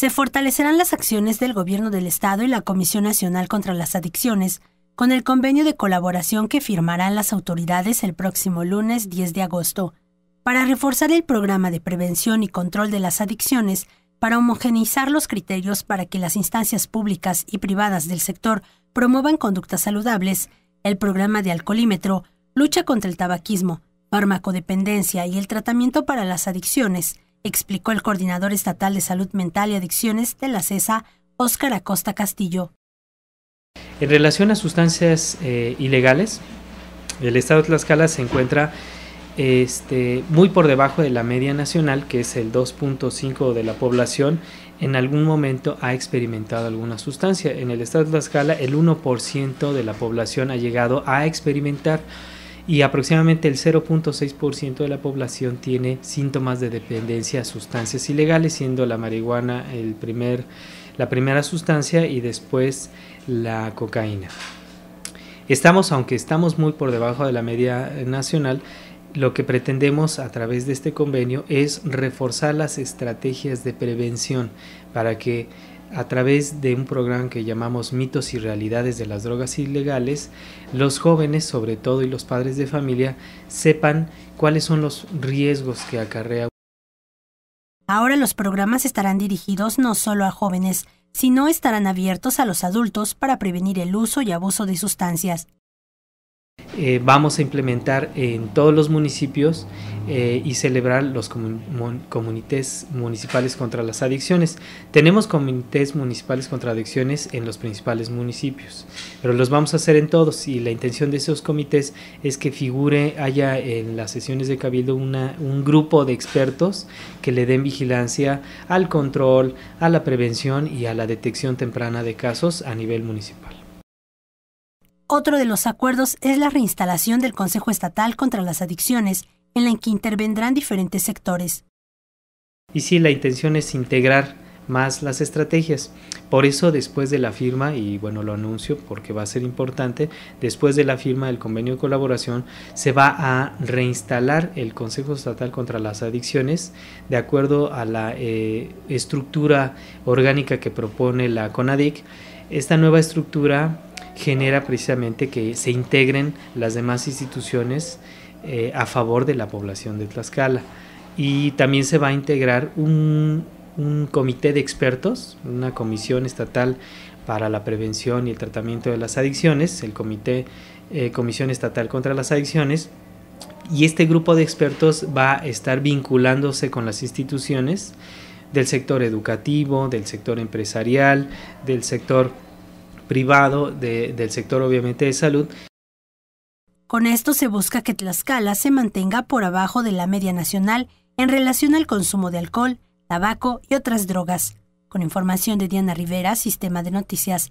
se fortalecerán las acciones del Gobierno del Estado y la Comisión Nacional contra las Adicciones con el convenio de colaboración que firmarán las autoridades el próximo lunes 10 de agosto para reforzar el programa de prevención y control de las adicciones, para homogeneizar los criterios para que las instancias públicas y privadas del sector promuevan conductas saludables, el programa de alcoholímetro, lucha contra el tabaquismo, farmacodependencia y el tratamiento para las adicciones, explicó el coordinador estatal de salud mental y adicciones de la CESA, Óscar Acosta Castillo. En relación a sustancias eh, ilegales, el estado de Tlaxcala se encuentra este, muy por debajo de la media nacional, que es el 2.5 de la población, en algún momento ha experimentado alguna sustancia. En el estado de Tlaxcala, el 1% de la población ha llegado a experimentar y aproximadamente el 0.6% de la población tiene síntomas de dependencia a sustancias ilegales, siendo la marihuana la primera sustancia y después la cocaína. Estamos, aunque estamos muy por debajo de la media nacional, lo que pretendemos a través de este convenio es reforzar las estrategias de prevención para que a través de un programa que llamamos Mitos y Realidades de las Drogas Ilegales, los jóvenes, sobre todo, y los padres de familia, sepan cuáles son los riesgos que acarrea. Ahora los programas estarán dirigidos no solo a jóvenes, sino estarán abiertos a los adultos para prevenir el uso y abuso de sustancias. Eh, vamos a implementar en todos los municipios eh, y celebrar los comités municipales contra las adicciones. Tenemos comités municipales contra adicciones en los principales municipios, pero los vamos a hacer en todos y la intención de esos comités es que figure, haya en las sesiones de cabildo un grupo de expertos que le den vigilancia al control, a la prevención y a la detección temprana de casos a nivel municipal. Otro de los acuerdos es la reinstalación del Consejo Estatal contra las Adicciones, en la que intervendrán diferentes sectores. Y si la intención es integrar más las estrategias. Por eso después de la firma, y bueno, lo anuncio porque va a ser importante, después de la firma del convenio de colaboración se va a reinstalar el Consejo Estatal contra las Adicciones de acuerdo a la eh, estructura orgánica que propone la CONADIC. Esta nueva estructura genera precisamente que se integren las demás instituciones eh, a favor de la población de Tlaxcala. Y también se va a integrar un un comité de expertos, una comisión estatal para la prevención y el tratamiento de las adicciones, el comité eh, Comisión Estatal contra las Adicciones, y este grupo de expertos va a estar vinculándose con las instituciones del sector educativo, del sector empresarial, del sector privado, del sector obviamente de salud. Con esto se busca que Tlaxcala se mantenga por abajo de la media nacional en relación al consumo de alcohol, tabaco y otras drogas. Con información de Diana Rivera, Sistema de Noticias